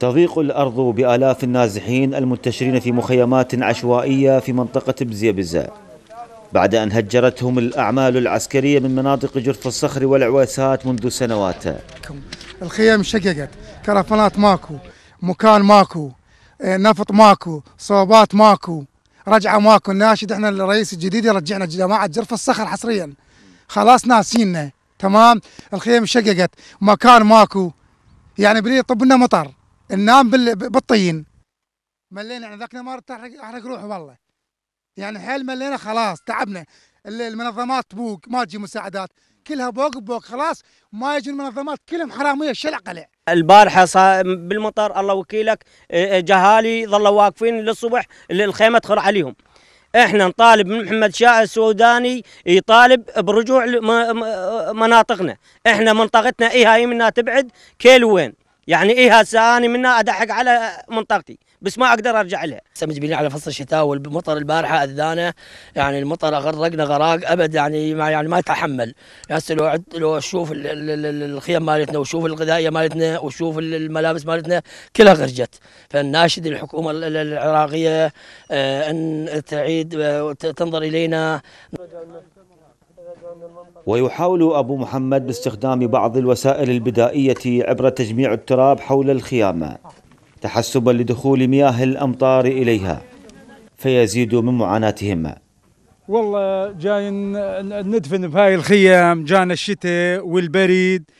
تضيق الأرض بآلاف النازحين المنتشرين في مخيمات عشوائية في منطقة بزيبزة بعد أن هجرتهم الأعمال العسكرية من مناطق جرف الصخر والعويسات منذ سنوات الخيام شققت كرفانات ماكو مكان ماكو إيه، نفط ماكو صوبات ماكو رجعة ماكو الناشد احنا الرئيس الجديد يرجعنا جماعة جرف الصخر حصريا خلاص ناسينا تمام الخيام شققت مكان ماكو يعني بني طبنا مطر ننام بالطين ملينا يعني ذاك ما احرق روحي والله يعني حيل ملينا خلاص تعبنا المنظمات بوق ما تجي مساعدات كلها بوق بوق خلاص ما يجي المنظمات كلهم حراميه شلع قلع البارحه بالمطر الله وكيلك إيه، إيه، جهالي ظلوا واقفين للصبح الخيمه تخر عليهم احنا نطالب من محمد شاه السوداني يطالب برجوع مناطقنا احنا منطقتنا ايه هاي منها تبعد وين يعني إيه هسه أنا من أدحق على منطقتي بس ما أقدر أرجع لها مجبلين على فصل الشتاء والمطر البارحة أذانا يعني المطر غرقنا غراق أبد يعني ما يعني ما يتحمل هسه لو لو أشوف الخيام مالتنا وشوف الغذائية مالتنا وشوف الملابس مالتنا كلها غرجت فناشد الحكومة العراقية آه، أن تعيد آه، وتنظر إلينا ويحاول أبو محمد باستخدام بعض الوسائل البدائية عبر تجميع التراب حول الخيام تحسبا لدخول مياه الأمطار إليها فيزيد من معاناتهم والله جاي ندفن بهاي الخيام جانا الشتاء والبريد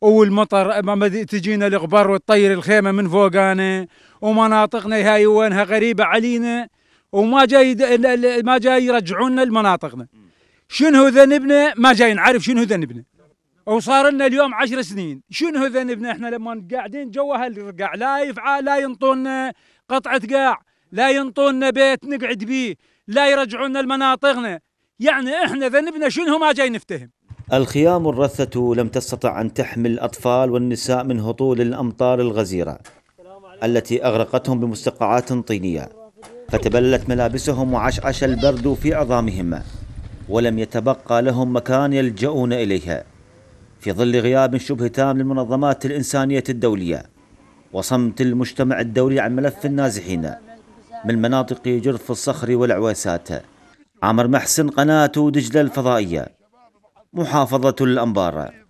والمطر اما تجينا الغبار وتطير الخيمه من فوقانا ومناطقنا هاي وينها غريبه علينا وما جاي ما جاي يرجعونا لمناطقنا شنو ذنبنا ما جاي نعرف شنو ذنبنا وصار لنا اليوم عشر سنين شنو ذنبنا احنا لما قاعدين جوا هالرقع لا يفعل لا ينطونا قطعة قاع لا ينطونا بيت نقعد بيه لا يرجعونا لمناطقنا يعني احنا ذنبنا شنو ما جاي نفتهم الخيام الرثة لم تستطع أن تحمي الأطفال والنساء من هطول الأمطار الغزيرة التي أغرقتهم بمستقعات طينية فتبلت ملابسهم وعشعش البرد في عظامهم ولم يتبقى لهم مكان يلجؤون إليها في ظل غياب شبه تام للمنظمات الإنسانية الدولية وصمت المجتمع الدولي عن ملف النازحين من مناطق جرف الصخر والعويسات عمر محسن قناة دجلة الفضائية محافظة الأنبار